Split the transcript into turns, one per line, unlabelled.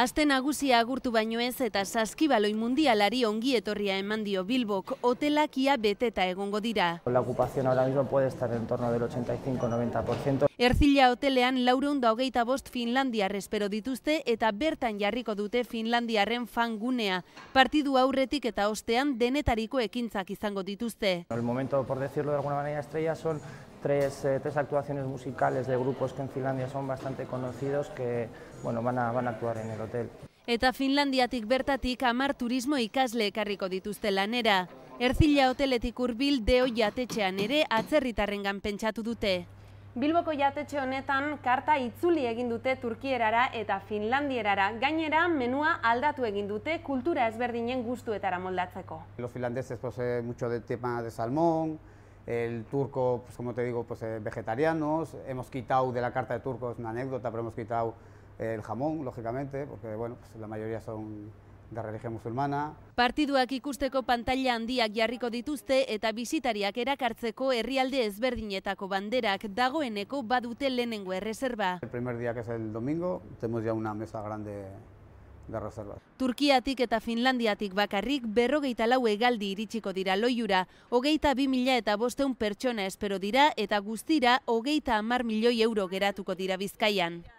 Aste nagusia agurtu baino ez eta saskibaloi mundialari ongi etorria eman dio Bilbok, hotelakia beteta egongo dira.
La ocupación ahora mismo puede estar en torno del 85-90%.
Erzilla hotelean laureun da hogeita bost Finlandiar espero dituzte eta bertan jarriko dute Finlandiarren fangunea. Partidu aurretik eta ostean denetariko ekintzak izango dituzte.
El momento, por decirlo de alguna manera, estrella son tres, eh, tres actuaciones musicales de grupos que en Finlandia son bastante conocidos que bueno, van, a, van a actuar en el hotel.
Eta Finlandiatik bertatik amar turismo ikasle ekarriko dituzte lanera. Erzila hoteletik hurbil deo jatetxean ere atzerritarrengan pentsatu dute. Bilboko jatetxe honetan karta itzuli egin dute Turkierara eta Finlandierara. Gainera, menua aldatu egin dute kultura ezberdinen gustuetara moldatzeko.
Los finlandeses pues eh, mucho de tema de salmón, el turco pues como te digo pues eh, vegetarianos, hemos quitado de la carta de turcos una anécdota, pero hemos quitado el jamón, lógicamente, porque bueno, pues la mayoría son de religión musulmana.
Partiduak ikusteko pantaila handiak jarriko dituzte eta bizitariak erakartzeko herrialde ezberdinetako banderak dagoeneko badute lehenengo erreserba.
El primer día que es el domingo, tenemos ya una mesa grande de reservas.
Turkiatik eta Finlandiatik bakarrik berrogeita lau egaldi iritsiko dira loiura, hogeita bi mila eta bosteun pertsona espero dira eta guztira hogeita hamar milioi euro geratuko dira bizkaian.